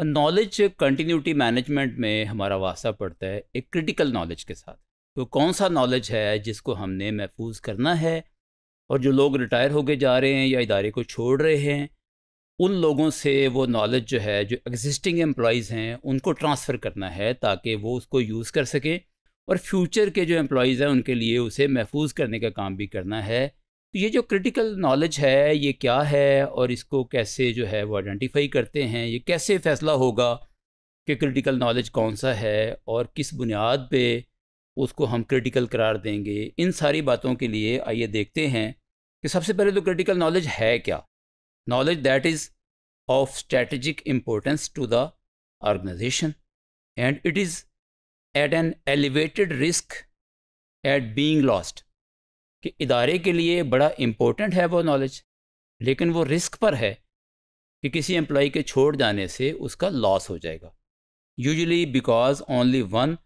knowledge continuity management में हमारा वास्ता पड़ता है एक क्रिटिकल नॉलेज के साथ तो कौन सा नॉलेज है जिसको हमने महफूज करना है और जो लोग रिटायर होके जा रहे हैं या इदारे को छोड़ रहे हैं उन लोगों से वो नॉलेज जो है जो एग्जिस्टिंग एम्प्लॉयज़ हैं उनको ट्रांसफ़र करना है ताकि वो उसको यूज़ कर सकें और फ्यूचर के जो एम्प्लॉयज़ हैं उनके लिए उसे महफूज करने का काम भी करना है तो ये जो क्रिटिकल नॉलेज है ये क्या है और इसको कैसे जो है वो आइडेंटिफाई करते हैं ये कैसे फ़ैसला होगा कि क्रिटिकल नॉलेज कौन सा है और किस बुनियाद पे उसको हम क्रिटिकल करार देंगे इन सारी बातों के लिए आइए देखते हैं कि सबसे पहले तो क्रिटिकल नॉलेज है क्या knowledge that is of strategic importance to the organisation and it is at an elevated risk at being lost कि इदारे के लिए बड़ा इम्पोर्टेंट है वो नॉलेज लेकिन वो रिस्क पर है कि किसी एम्प्लॉय के छोड़ जाने से उसका लॉस हो जाएगा usually because only one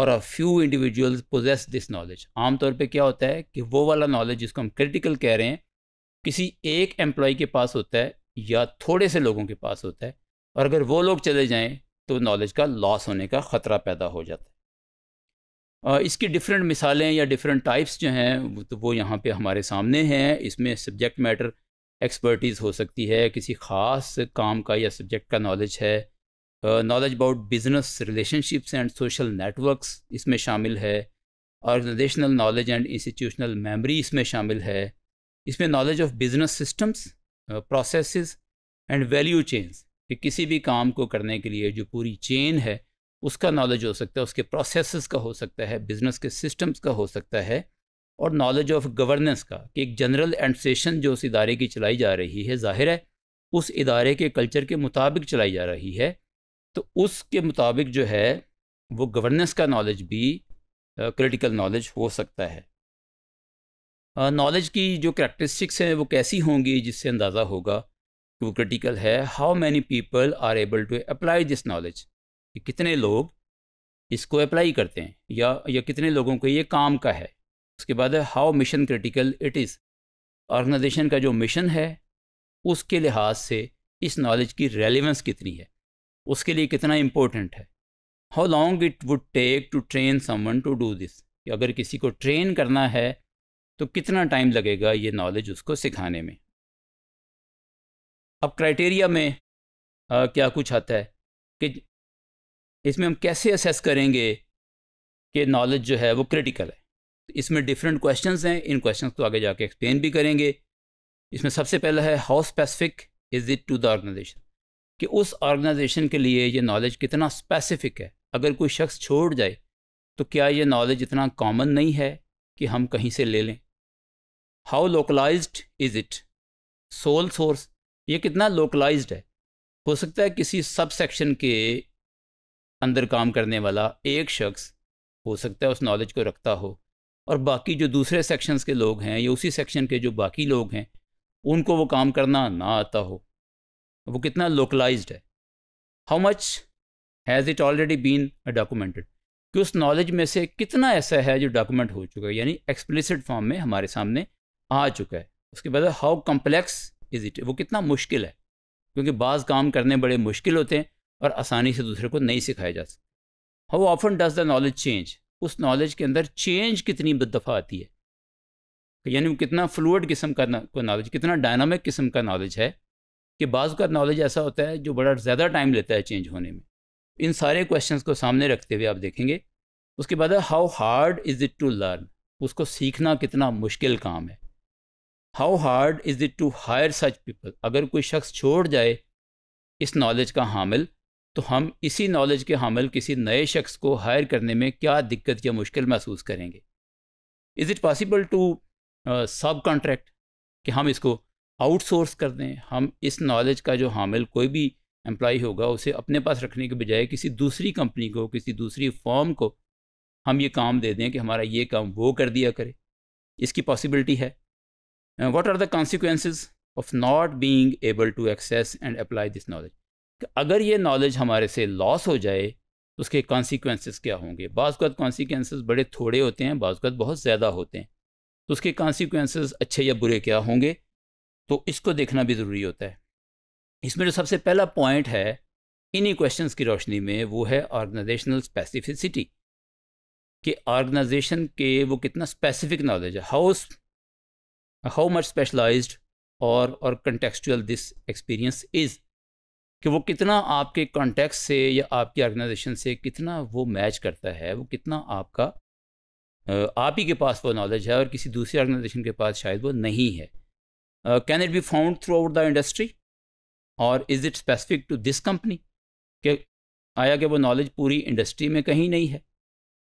or a few individual possess this knowledge आमतौर पर क्या होता है कि वो वाला नॉलेज जिसको हम क्रिटिकल कह रहे हैं किसी एक एम्प्लॉय के पास होता है या थोड़े से लोगों के पास होता है और अगर वो लोग चले जाएँ तो नॉलेज का लॉस होने का ख़तरा पैदा हो जाता है इसकी डिफरेंट मिसालें या डिफरेंट टाइप्स जो हैं तो वो यहाँ पे हमारे सामने हैं इसमें सब्जेक्ट मैटर एक्सपर्टीज़ हो सकती है किसी ख़ास काम का या सब्जेक्ट का नॉलेज है knowledge about business relationships and social networks इसमें शामिल है organisational knowledge and institutional memory इसमें शामिल है इसमें knowledge of business systems process and value chains कि किसी भी काम को करने के लिए जो पूरी चेन है उसका नॉलेज हो सकता है उसके प्रोसेस का हो सकता है बिजनेस के सिस्टम्स का हो सकता है और नॉलेज ऑफ गवर्नेंस का कि एक जनरल एडमिनिस्ट्रेशन जो उस इदारे की चलाई जा रही है जाहिर है उस इदारे के कल्चर के मुताबिक चलाई जा रही है तो उसके मुताबिक जो है वो गवर्नेंस का नॉलेज भी क्रिटिकल नॉलेज हो सकता है नॉलेज uh, की जो करैक्टरिस्टिक्स हैं वो कैसी होंगी जिससे अंदाज़ा होगा कि वो क्रिटिकल है how many people are able to apply this knowledge कि कितने लोग इसको अप्लाई करते हैं या या कितने लोगों को ये काम का है उसके बाद है how mission critical it is organisation का जो मिशन है उसके लिहाज से इस नॉलेज की रेलिवेंस कितनी है उसके लिए कितना इम्पोर्टेंट है how long it would take to train someone to do this अगर किसी को ट्रेन करना है तो कितना टाइम लगेगा ये नॉलेज उसको सिखाने में अब क्राइटेरिया में आ, क्या कुछ आता है कि इसमें हम कैसे असेस करेंगे कि नॉलेज जो है वो क्रिटिकल है तो इसमें डिफरेंट क्वेश्चंस हैं इन क्वेश्चंस को आगे जाके एक्सप्लेन भी करेंगे इसमें सबसे पहला है how specific is it to the organisation कि उस ऑर्गेनाइजेशन के लिए ये नॉलेज कितना स्पेसिफिक है अगर कोई शख्स छोड़ जाए तो क्या ये नॉलेज इतना कॉमन नहीं है कि हम कहीं से ले लें how localise is it sole source ये कितना लोकलाइज्ड है हो सकता है किसी सब सेक्शन के अंदर काम करने वाला एक शख्स हो सकता है उस नॉलेज को रखता हो और बाकी जो दूसरे सेक्शंस के लोग हैं या उसी सेक्शन के जो बाकी लोग हैं उनको वो काम करना ना आता हो वो कितना लोकलाइज है how much has it already been documented कि उस नॉलेज में से कितना ऐसा है जो डॉक्यूमेंट हो चुका है यानी एक्सप्लिसिट फॉर्म में हमारे सामने आ चुका है उसके बाद हाउ कम्प्लेक्स इज़ इट वो कितना मुश्किल है क्योंकि बाज़ काम करने बड़े मुश्किल होते हैं और आसानी से दूसरे को नहीं सिखाया जा सकता how often does the knowledge change उस नॉलेज के अंदर चेंज कितनी दफ़ा आती है यानी वो कितना फ्लूड किस्म का नॉलेज कितना डायनामिक किस्म का नॉलेज है कि बाज़ का नॉलेज ऐसा होता है जो बड़ा ज़्यादा टाइम लेता है चेंज होने में इन सारे क्वेश्चन को सामने रखते हुए आप देखेंगे उसके बाद how hard is it to learn उसको सीखना कितना मुश्किल काम है how hard is it to hire such people अगर कोई शख्स छोड़ जाए इस नॉलेज का हामिल तो हम इसी नॉलेज के हामिल किसी नए शख्स को हायर करने में क्या दिक्कत या मुश्किल महसूस करेंगे is it possible to subcontract कि हम इसको आउटसोर्स कर दें हम इस नॉलेज का जो हामिल कोई भी एम्प्लॉय होगा उसे अपने पास रखने के बजाय किसी दूसरी कंपनी को किसी दूसरी फॉर्म को हम ये काम दे दें कि हमारा ये काम वो कर दिया करे इसकी पॉसिबिलिटी है what are the consequence of not being able to access and apply this knowledge अगर ये नॉलेज हमारे से लॉस हो जाए तो उसके कॉन्सिक्वेंसेस क्या होंगे बाज़त कॉन्सिक्वेंस बड़े थोड़े होते हैं बाज़त बहुत ज़्यादा होते हैं तो उसके कॉन्सिक्वेंसेस अच्छे या बुरे क्या होंगे तो इसको देखना भी ज़रूरी होता है इसमें जो सबसे पहला पॉइंट है इन्हीं क्वेश्चन की रोशनी में वो है ऑर्गेनाइजेशनल स्पेसिफिसिटी कि ऑर्गेनाइजेशन के वो कितना स्पेसिफिक नॉलेज है हाउस हाउ मच स्पेशलाइज्ड और और कंटेक्चुअल दिस एक्सपीरियंस इज़ कि वो कितना आपके कॉन्टेक्ट से या आपकी ऑर्गेनाइजेशन से कितना वो मैच करता है वो कितना आपका आप ही के पास वो नॉलेज है और किसी दूसरी ऑर्गेनाइजेशन के पास शायद वो नहीं है can it be found throughout the industry or is it specific to this company कि आया कि वो नॉलेज पूरी इंडस्ट्री में कहीं नहीं है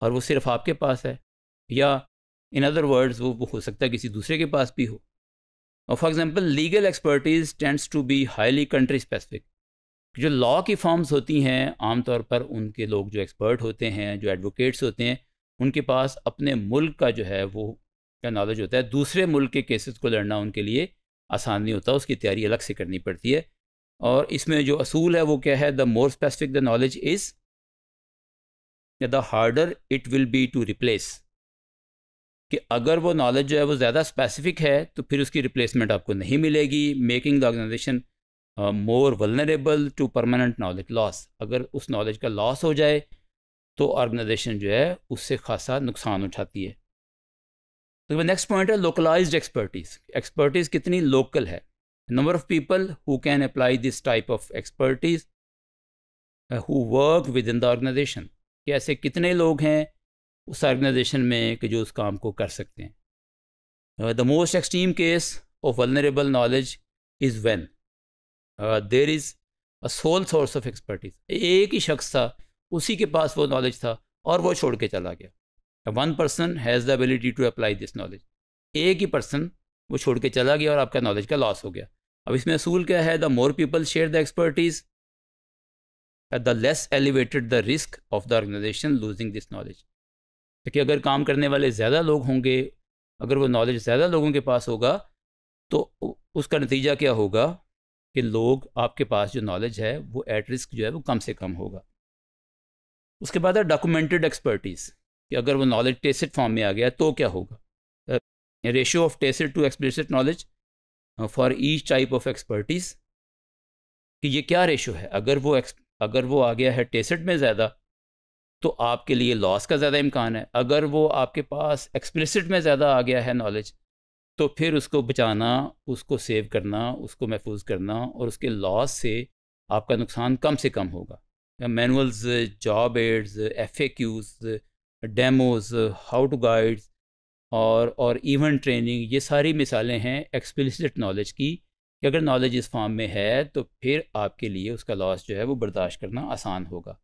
और वो सिर्फ आपके पास है या इन अदर वर्ड्स वो, वो हो सकता है किसी दूसरे के पास भी हो और for example legal expertise tends to be highly country specific जो लॉ की फॉर्म्स होती हैं आमतौर पर उनके लोग जो एक्सपर्ट होते हैं जो एडवोकेट्स होते हैं उनके पास अपने मुल्क का जो है वो का नॉलेज होता है दूसरे मुल्क के केसेस को लड़ना उनके लिए आसान नहीं होता उसकी तैयारी अलग से करनी पड़ती है और इसमें जो असूल है वो क्या है the more specific the knowledge is the harder it will be to replace कि अगर वो नॉलेज जो है वो ज़्यादा स्पेसिफिक है तो फिर उसकी रिप्लेसमेंट आपको नहीं मिलेगी making the organization more vulnerable to permanent knowledge loss अगर उस नॉलेज का लॉस हो जाए तो ऑर्गेनाइजेशन जो है उससे खासा नुकसान उठाती है तो नेक्स्ट पॉइंट है लोकलाइज्ड एक्सपर्टीज़ एक्सपर्टीज़ कितनी लोकल है number of people who can apply this type of expertise who work with in the organisation कि ऐसे कितने लोग हैं उस ऑर्गेनाइजेशन में कि जो उस काम को कर सकते हैं the most extreme case of vulnerable knowledge is when there is a sole source of expertise एक ही शख्स था उसी के पास वो नॉलेज था और वो छोड़ के चला गया one person has the ability to apply this knowledge एक ही पर्सन वो छोड़ के चला गया और आपका नॉलेज का लॉस हो गया अब इसमें असूल क्या है the more people share the expertise the less elevated the risk of the organization losing this knowledge क्योंकि अगर काम करने वाले ज़्यादा लोग होंगे अगर वो नॉलेज ज़्यादा लोगों के पास होगा तो उसका नतीजा क्या होगा कि लोग आपके पास जो नॉलेज है वो एट रिस्क जो है वो कम से कम होगा उसके बाद है डॉक्यूमेंटेड एक्सपर्टीज़ कि अगर वो नॉलेज टेस्ट फॉर्म में आ गया तो क्या होगा ratio of tacit to explicit knowledge for each type of expertise कि ये क्या रेशो है अगर वो अगर वो आ गया है टेस्टेड में ज़्यादा तो आपके लिए लॉस का ज़्यादा इम्कान है अगर वो आपके पास एक्सप्लिसिट में ज़्यादा आ गया है नॉलेज तो फिर उसको बचाना उसको सेव करना उसको महफूज करना और उसके लॉस से आपका नुकसान कम से कम होगा manuals job aids F A Qs demos how to guides और और इवन ट्रेनिंग ये सारी मिसालें हैं एक्सप्लिसिट नॉलेज की कि अगर नॉलेज इस फॉर्म में है तो फिर आपके लिए उसका लॉस जो है वो बर्दाश्त करना आसान होगा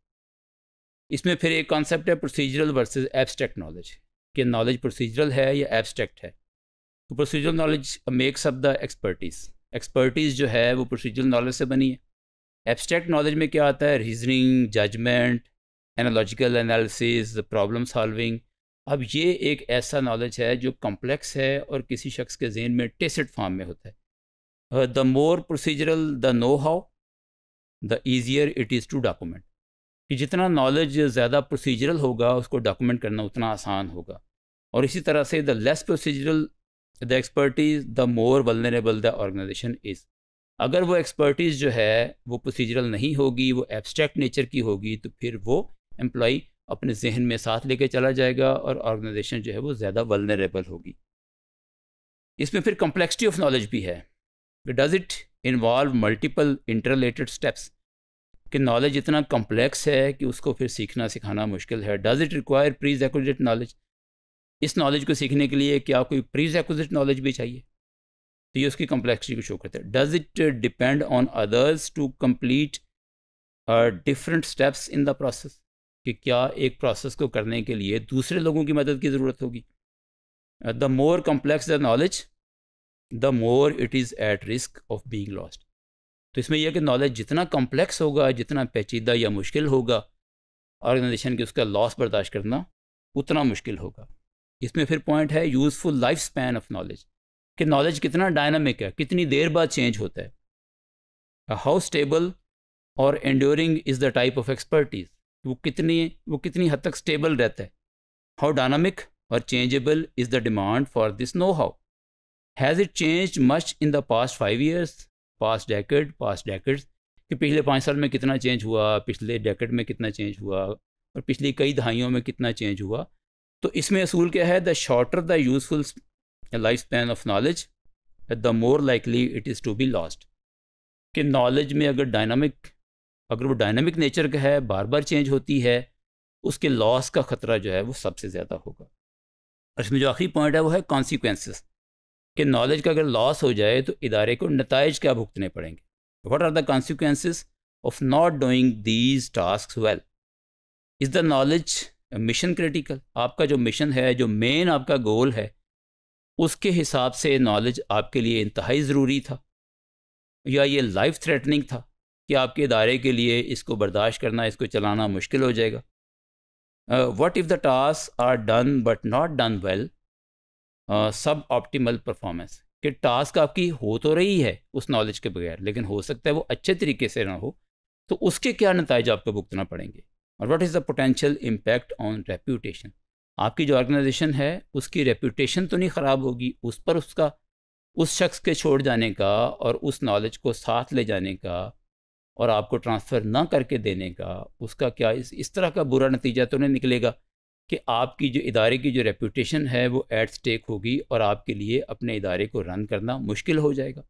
इसमें फिर एक कॉन्सेप्ट है प्रोसीजरल वर्सेस एब्स्ट्रैक्ट नॉलेज कि नॉलेज प्रोसीजरल है या एब्स्ट्रैक्ट है तो procedural knowledge makes up the expertise expertise जो है वो प्रोसीजरल नॉलेज से बनी है एब्स्ट्रैक्ट नॉलेज में क्या आता है reasoning judgement analogical analysis problem solving अब ये एक ऐसा नॉलेज है जो कॉम्प्लेक्स है और किसी शख्स के जहन में टेस्ड फॉर्म में होता है the more procedural the know how the easier it is to document कि जितना नॉलेज ज़्यादा प्रोसीजरल होगा उसको डॉक्यूमेंट करना उतना आसान होगा और इसी तरह से the less procedural the expertise the more vulnerable the organization is अगर वो एक्सपर्टीज़ जो है वो प्रोसीजरल नहीं होगी वो एब्स्ट्रैक्ट नेचर की होगी तो फिर वो एम्प्लॉ अपने जहन में साथ लेके चला जाएगा और ऑर्गेनाइजेशन जो है वो ज़्यादा वलनरेबल होगी इसमें फिर कम्प्लेक्सिटी ऑफ नॉलेज भी है does it involve multiple interrelated steps कि नॉलेज इतना कम्प्लेक्स है कि उसको फिर सीखना सिखाना मुश्किल है does it require pre act knowledge इस नॉलेज को सीखने के लिए क्या कोई प्रीज एक्विजिट नॉलेज भी चाहिए तो ये उसकी कम्प्लेक्सिटी को शो करते हैं does it depend on others to complete different steps in the process कि क्या एक प्रोसेस को करने के लिए दूसरे लोगों की मदद की ज़रूरत होगी the more complex the knowledge the more it is at risk of being lost तो इसमें यह कि नॉलेज जितना कम्प्लेक्स होगा जितना पेचीदा या मुश्किल होगा ऑर्गेनाइजेशन के उसका लॉस बर्दाश्त करना उतना मुश्किल होगा इसमें फिर पॉइंट है useful life span of knowledge कि नॉलेज कितना डायनामिक है कितनी देर बाद चेंज होता है हाउ स्टेबल और enduring is the type of expertise वो कितनी वो कितनी हद तक स्टेबल रहता है हाउ डायनामिक और changeable is the demand for this know how has it changed much in the past five years past decade past decades कि पिछले पाँच साल में कितना चेंज हुआ पिछले डेकेड में कितना चेंज हुआ और पिछली कई दहाइयों में कितना चेंज हुआ तो इसमें असूल क्या है the shorter the useful life span of knowledge the more likely it is to be lost कि नॉलेज में अगर डायनामिक अगर वो डायनामिक नेचर का है बार बार चेंज होती है उसके लॉस का ख़तरा जो है वो सबसे ज़्यादा होगा और इसमें जो आखिरी पॉइंट है वो है कॉन्सिक्वेंसेस कि नॉलेज का अगर लॉस हो जाए तो इदारे को नतज क्या भुगतने पड़ेंगे what are the consequences of not doing these tasks well is the knowledge mission critical आपका जो मिशन है जो मेन आपका गोल है उसके हिसाब से नॉलेज आपके लिए इंतहाई ज़रूरी था या ये लाइफ थ्रेटनिंग था कि आपके इदारे के लिए इसको बर्दाश्त करना इसको चलाना मुश्किल हो जाएगा what if the task are done but not done well sub optimal performance कि टास्क आपकी हो तो रही है उस नॉलेज के बगैर लेकिन हो सकता है वो अच्छे तरीके से ना हो तो उसके क्या नतज आपको भुगतना पड़ेंगे और what is the potential impact on reputation आपकी जो ऑर्गेनाइजेशन है उसकी रेपूटेशन तो नहीं ख़राब होगी उस पर उसका उस शख्स के छोड़ जाने का और उस नॉलेज को साथ ले जाने का और आपको ट्रांसफ़र ना करके देने का उसका क्या इस इस तरह का बुरा नतीजा तो नहीं निकलेगा कि आपकी जो इदारे की जो रेपूटेशन है वो एट स्टेक होगी और आपके लिए अपने इदारे को रन करना मुश्किल हो जाएगा